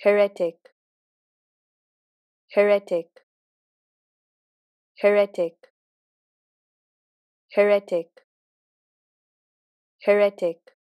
heretic heretic heretic heretic heretic